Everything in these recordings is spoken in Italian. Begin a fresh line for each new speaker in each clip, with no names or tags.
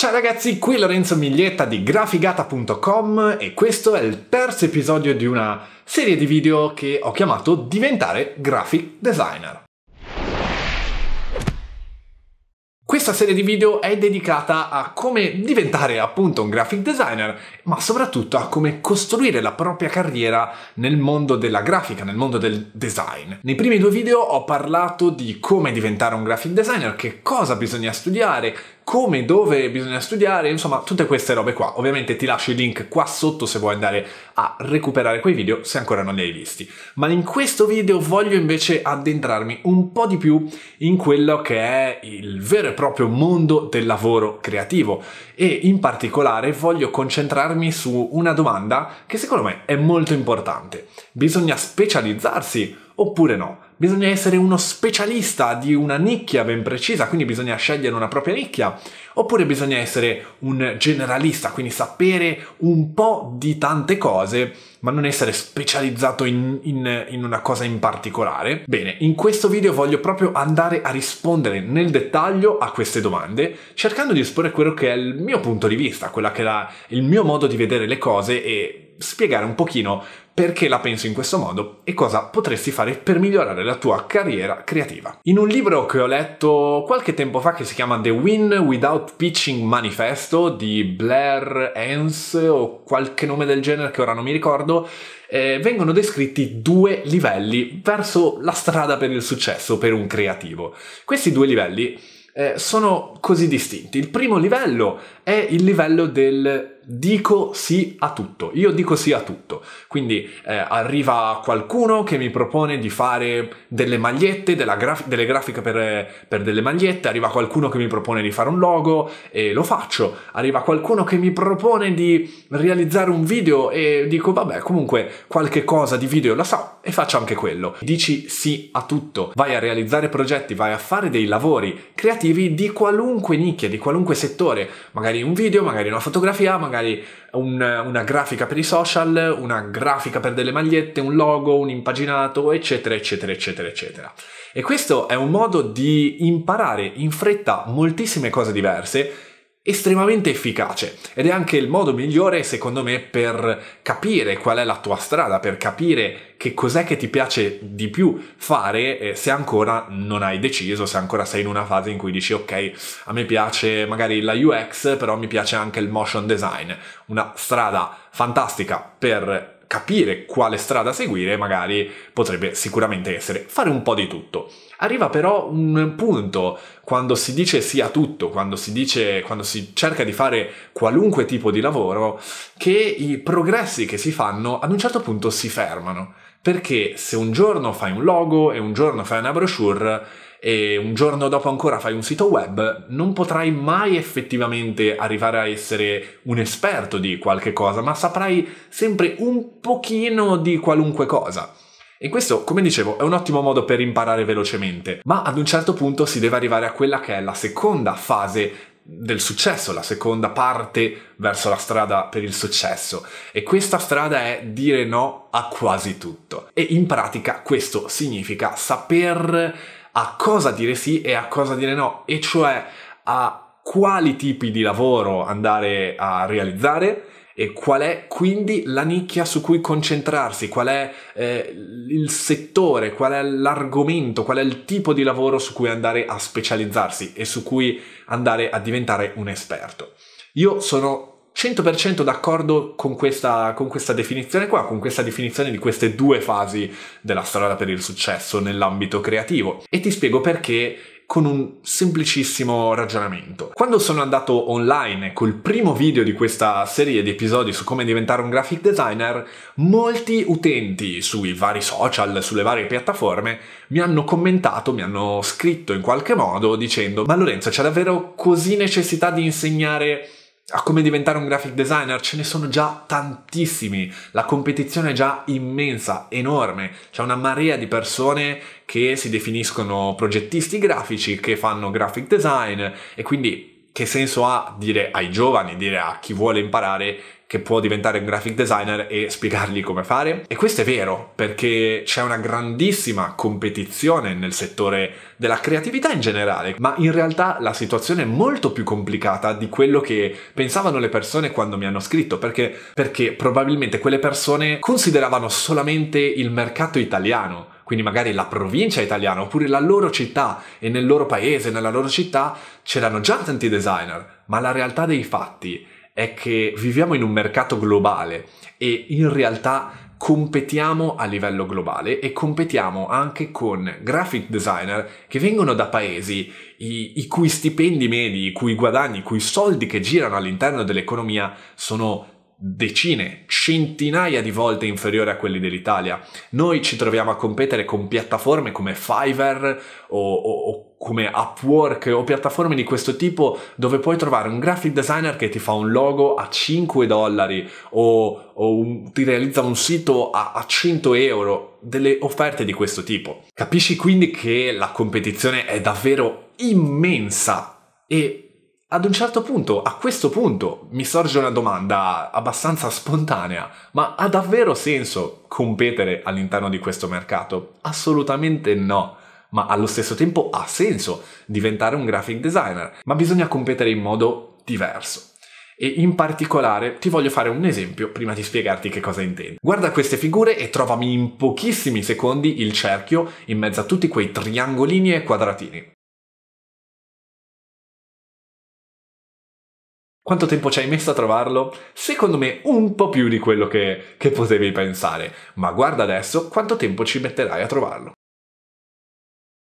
Ciao ragazzi, qui Lorenzo Miglietta di grafigata.com e questo è il terzo episodio di una serie di video che ho chiamato Diventare Graphic Designer. Questa serie di video è dedicata a come diventare appunto un graphic designer, ma soprattutto a come costruire la propria carriera nel mondo della grafica, nel mondo del design. Nei primi due video ho parlato di come diventare un graphic designer, che cosa bisogna studiare, come, dove bisogna studiare, insomma tutte queste robe qua. Ovviamente ti lascio i link qua sotto se vuoi andare a recuperare quei video se ancora non li hai visti. Ma in questo video voglio invece addentrarmi un po' di più in quello che è il vero e proprio mondo del lavoro creativo e in particolare voglio concentrarmi su una domanda che secondo me è molto importante. Bisogna specializzarsi oppure no. Bisogna essere uno specialista di una nicchia ben precisa, quindi bisogna scegliere una propria nicchia, oppure bisogna essere un generalista, quindi sapere un po' di tante cose, ma non essere specializzato in, in, in una cosa in particolare. Bene, in questo video voglio proprio andare a rispondere nel dettaglio a queste domande, cercando di esporre quello che è il mio punto di vista, quella che è la, il mio modo di vedere le cose e spiegare un pochino perché la penso in questo modo e cosa potresti fare per migliorare la tua carriera creativa. In un libro che ho letto qualche tempo fa che si chiama The Win Without Pitching Manifesto di Blair Hans o qualche nome del genere che ora non mi ricordo, eh, vengono descritti due livelli verso la strada per il successo per un creativo. Questi due livelli eh, sono così distinti. Il primo livello è il livello del dico sì a tutto, io dico sì a tutto. Quindi eh, arriva qualcuno che mi propone di fare delle magliette, graf- delle grafiche per, per, delle magliette, arriva qualcuno che mi propone di fare un logo e lo faccio, arriva qualcuno che mi propone di realizzare un video e dico vabbè comunque qualche cosa di video lo so e faccio anche quello. Dici sì a tutto, vai a realizzare progetti, vai a fare dei lavori creativi di qualunque nicchia, di qualunque settore, magari un video, magari una fotografia, magari magari un, una grafica per i social, una grafica per delle magliette, un logo, un impaginato, eccetera, eccetera, eccetera, eccetera. E questo è un modo di imparare in fretta moltissime cose diverse estremamente efficace ed è anche il modo migliore secondo me per capire qual è la tua strada, per capire che cos'è che ti piace di più fare eh, se ancora non hai deciso, se ancora sei in una fase in cui dici ok, a me piace magari la UX, però mi piace anche il motion design, una strada fantastica per capire quale strada seguire magari potrebbe sicuramente essere fare un po' di tutto. Arriva però un punto quando si dice sì tutto, quando si dice, quando si cerca di fare qualunque tipo di lavoro, che i progressi che si fanno ad un certo punto si fermano. Perché se un giorno fai un logo e un giorno fai una brochure, e un giorno dopo ancora fai un sito web, non potrai mai effettivamente arrivare a essere un esperto di qualche cosa, ma saprai sempre un pochino di qualunque cosa. E questo, come dicevo, è un ottimo modo per imparare velocemente, ma ad un certo punto si deve arrivare a quella che è la seconda fase del successo, la seconda parte verso la strada per il successo. E questa strada è dire no a quasi tutto. E in pratica questo significa saper a cosa dire sì e a cosa dire no, e cioè a quali tipi di lavoro andare a realizzare e qual è quindi la nicchia su cui concentrarsi, qual è eh, il settore, qual è l'argomento, qual è il tipo di lavoro su cui andare a specializzarsi e su cui andare a diventare un esperto. Io sono 100% d'accordo con questa, con questa, definizione qua, con questa definizione di queste due fasi della strada per il successo nell'ambito creativo. E ti spiego perché con un semplicissimo ragionamento. Quando sono andato online col primo video di questa serie di episodi su come diventare un graphic designer, molti utenti sui vari social, sulle varie piattaforme, mi hanno commentato, mi hanno scritto in qualche modo dicendo ma Lorenzo c'è davvero così necessità di insegnare a come diventare un graphic designer, ce ne sono già tantissimi, la competizione è già immensa, enorme, c'è una marea di persone che si definiscono progettisti grafici, che fanno graphic design e quindi che senso ha dire ai giovani, dire a chi vuole imparare che può diventare un graphic designer e spiegargli come fare? E questo è vero, perché c'è una grandissima competizione nel settore della creatività in generale, ma in realtà la situazione è molto più complicata di quello che pensavano le persone quando mi hanno scritto, perché, perché probabilmente quelle persone consideravano solamente il mercato italiano quindi magari la provincia italiana oppure la loro città e nel loro paese, nella loro città c'erano già tanti designer, ma la realtà dei fatti è che viviamo in un mercato globale e in realtà competiamo a livello globale e competiamo anche con graphic designer che vengono da paesi i, i cui stipendi medi, i cui guadagni, i cui soldi che girano all'interno dell'economia sono decine, centinaia di volte inferiore a quelli dell'Italia. Noi ci troviamo a competere con piattaforme come Fiverr o, o, o come Upwork o piattaforme di questo tipo dove puoi trovare un graphic designer che ti fa un logo a 5 dollari o, o un, ti realizza un sito a, a 100 euro, delle offerte di questo tipo. Capisci quindi che la competizione è davvero immensa e ad un certo punto, a questo punto, mi sorge una domanda abbastanza spontanea, ma ha davvero senso competere all'interno di questo mercato? Assolutamente no ma allo stesso tempo ha senso diventare un graphic designer, ma bisogna competere in modo diverso. E in particolare ti voglio fare un esempio prima di spiegarti che cosa intendo. Guarda queste figure e trovami in pochissimi secondi il cerchio in mezzo a tutti quei triangolini e quadratini. Quanto tempo ci hai messo a trovarlo? Secondo me un po' più di quello che, che potevi pensare, ma guarda adesso quanto tempo ci metterai a trovarlo.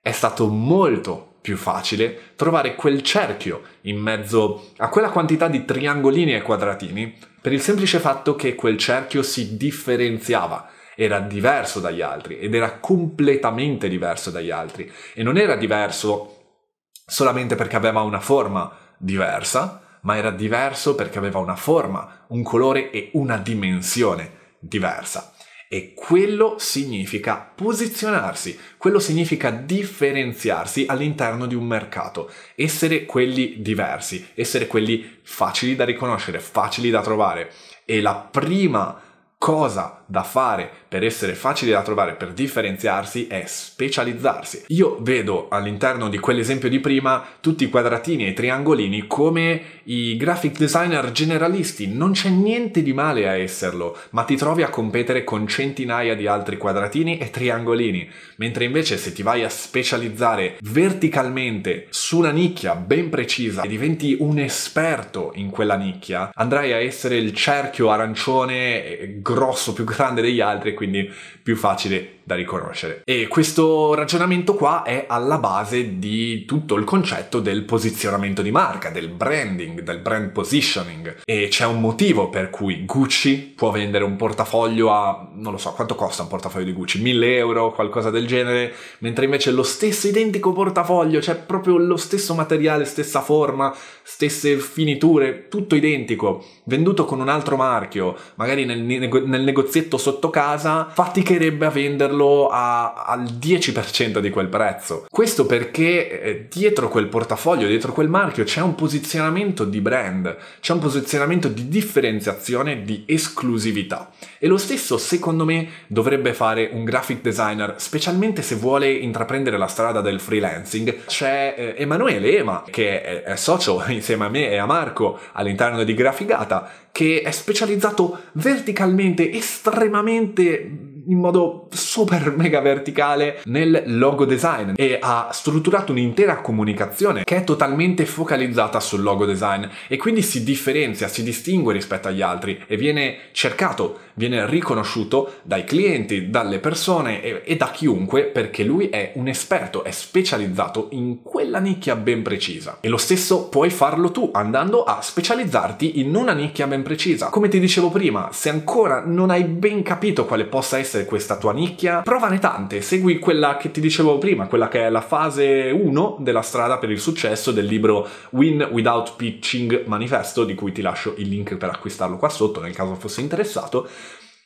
È stato molto più facile trovare quel cerchio in mezzo a quella quantità di triangolini e quadratini per il semplice fatto che quel cerchio si differenziava, era diverso dagli altri ed era completamente diverso dagli altri e non era diverso solamente perché aveva una forma diversa, ma era diverso perché aveva una forma, un colore e una dimensione diversa. E quello significa posizionarsi, quello significa differenziarsi all'interno di un mercato, essere quelli diversi, essere quelli facili da riconoscere, facili da trovare. E la prima cosa da fare per essere facili da trovare, per differenziarsi, è specializzarsi. Io vedo all'interno di quell'esempio di prima tutti i quadratini e i triangolini come i graphic designer generalisti. Non c'è niente di male a esserlo, ma ti trovi a competere con centinaia di altri quadratini e triangolini. Mentre invece se ti vai a specializzare verticalmente su una nicchia ben precisa e diventi un esperto in quella nicchia, andrai a essere il cerchio arancione eh, grosso, più grande degli altri e quindi più facile da riconoscere. E questo ragionamento qua è alla base di tutto il concetto del posizionamento di marca, del branding, del brand positioning. E c'è un motivo per cui Gucci può vendere un portafoglio a, non lo so, quanto costa un portafoglio di Gucci? 1000 euro, qualcosa del genere, mentre invece lo stesso identico portafoglio, cioè proprio lo stesso materiale, stessa forma, stesse finiture, tutto identico, venduto con un altro marchio, magari nel, nel negozietto sotto casa, faticherebbe a venderlo venderlo a, al 10% di quel prezzo. Questo perché eh, dietro quel portafoglio, dietro quel marchio c'è un posizionamento di brand, c'è un posizionamento di differenziazione, di esclusività. E lo stesso secondo me dovrebbe fare un graphic designer, specialmente se vuole intraprendere la strada del freelancing. C'è eh, Emanuele Ema, che è, è socio insieme a me e a Marco all'interno di Grafigata, che è specializzato verticalmente, estremamente in modo super mega verticale nel logo design e ha strutturato un'intera comunicazione che è totalmente focalizzata sul logo design e quindi si differenzia, si distingue rispetto agli altri e viene cercato, viene riconosciuto dai clienti, dalle persone e, e da chiunque perché lui è un esperto, è specializzato in quella nicchia ben precisa. E lo stesso puoi farlo tu andando a specializzarti in una nicchia ben precisa. Come ti dicevo prima, se ancora non hai ben capito quale possa essere essere questa tua nicchia. Provane tante, segui quella che ti dicevo prima, quella che è la fase 1 della strada per il successo del libro Win Without Pitching Manifesto, di cui ti lascio il link per acquistarlo qua sotto nel caso fossi interessato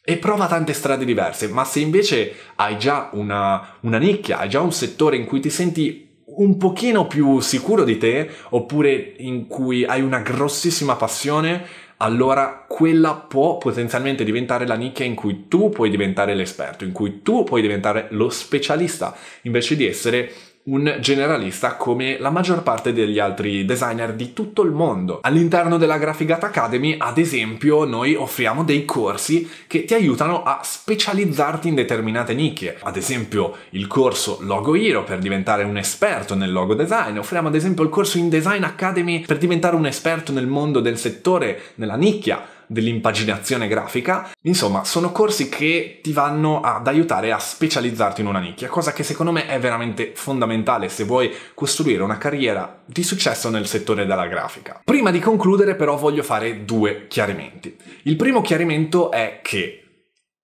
e prova tante strade diverse, ma se invece hai già una, una, nicchia, hai già un settore in cui ti senti un pochino più sicuro di te, oppure in cui hai una grossissima passione, allora quella può potenzialmente diventare la nicchia in cui tu puoi diventare l'esperto, in cui tu puoi diventare lo specialista, invece di essere un generalista come la maggior parte degli altri designer di tutto il mondo. All'interno della Graphic Academy, ad esempio, noi offriamo dei corsi che ti aiutano a specializzarti in determinate nicchie. Ad esempio, il corso Logo Hero per diventare un esperto nel logo design. Offriamo ad esempio il corso in Design Academy per diventare un esperto nel mondo del settore, nella nicchia dell'impaginazione grafica. Insomma, sono corsi che ti vanno ad aiutare a specializzarti in una nicchia, cosa che secondo me è veramente fondamentale se vuoi costruire una carriera di successo nel settore della grafica. Prima di concludere però voglio fare due chiarimenti. Il primo chiarimento è che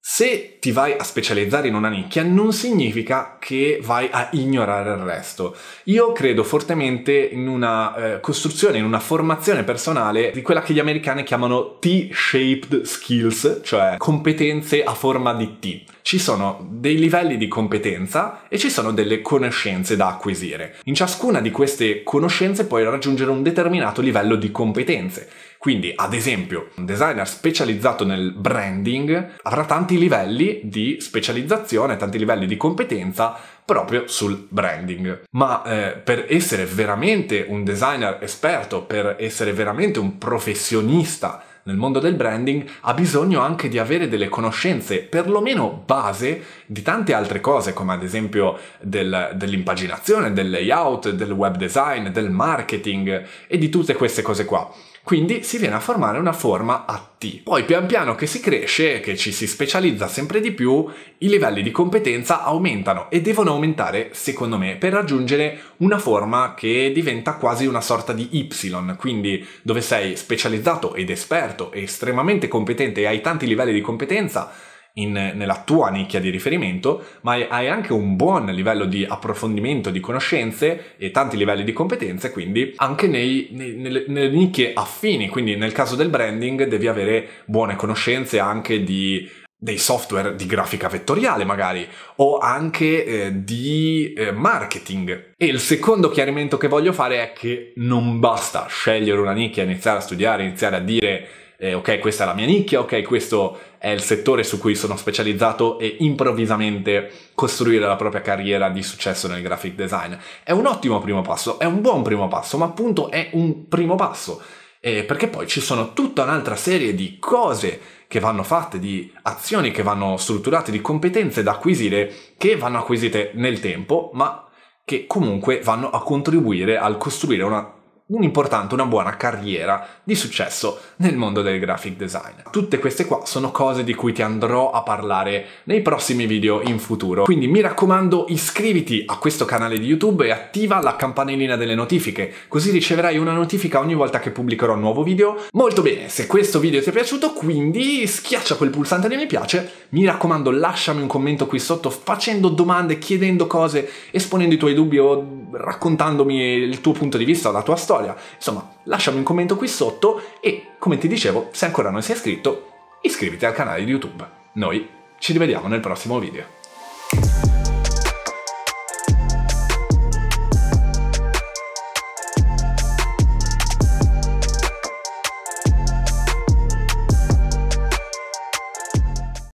se ti vai a specializzare in una nicchia non significa che vai a ignorare il resto. Io credo fortemente in una eh, costruzione, in una formazione personale di quella che gli americani chiamano T-shaped skills, cioè competenze a forma di T. Ci sono dei livelli di competenza e ci sono delle conoscenze da acquisire. In ciascuna di queste conoscenze puoi raggiungere un determinato livello di competenze. Quindi, ad esempio, un designer specializzato nel branding avrà tanti livelli di specializzazione, tanti livelli di competenza proprio sul branding. Ma eh, per essere veramente un designer esperto, per essere veramente un professionista nel mondo del branding ha bisogno anche di avere delle conoscenze, perlomeno base, di tante altre cose, come ad esempio del, dell'impaginazione, del layout, del web design, del marketing e di tutte queste cose qua. Quindi si viene a formare una forma a T. Poi pian piano che si cresce, che ci si specializza sempre di più, i livelli di competenza aumentano e devono aumentare, secondo me, per raggiungere una forma che diventa quasi una sorta di Y, quindi dove sei specializzato ed esperto e estremamente competente e hai tanti livelli di competenza, in, nella tua nicchia di riferimento, ma hai anche un buon livello di approfondimento di conoscenze e tanti livelli di competenze, quindi anche nei, nei, nelle, nelle, nicchie affini, quindi nel caso del branding devi avere buone conoscenze anche di, dei software di grafica vettoriale magari o anche eh, di eh, marketing e il secondo chiarimento che voglio fare è che non basta scegliere una nicchia iniziare a studiare iniziare a dire eh, ok questa è la mia nicchia, ok questo è il settore su cui sono specializzato e improvvisamente costruire la propria carriera di successo nel graphic design. È un ottimo primo passo, è un buon primo passo, ma appunto è un primo passo. Eh, perché poi ci sono tutta un'altra serie di cose che vanno fatte, di azioni che vanno strutturate, di competenze da acquisire, che vanno acquisite nel tempo, ma che comunque vanno a contribuire al costruire una un'importante, una buona carriera di successo nel mondo del graphic design. Tutte queste qua sono cose di cui ti andrò a parlare nei prossimi video in futuro, quindi mi raccomando iscriviti a questo canale di YouTube e attiva la campanellina delle notifiche, così riceverai una notifica ogni volta che pubblicherò un nuovo video. Molto bene, se questo video ti è piaciuto, quindi schiaccia quel pulsante di mi piace, mi raccomando lasciami un commento qui sotto facendo domande, chiedendo cose, esponendo i tuoi dubbi o raccontandomi il tuo punto di vista, la tua storia. Insomma, lasciami un commento qui sotto e, come ti dicevo, se ancora non sei iscritto, iscriviti al canale di YouTube. Noi ci rivediamo nel prossimo video.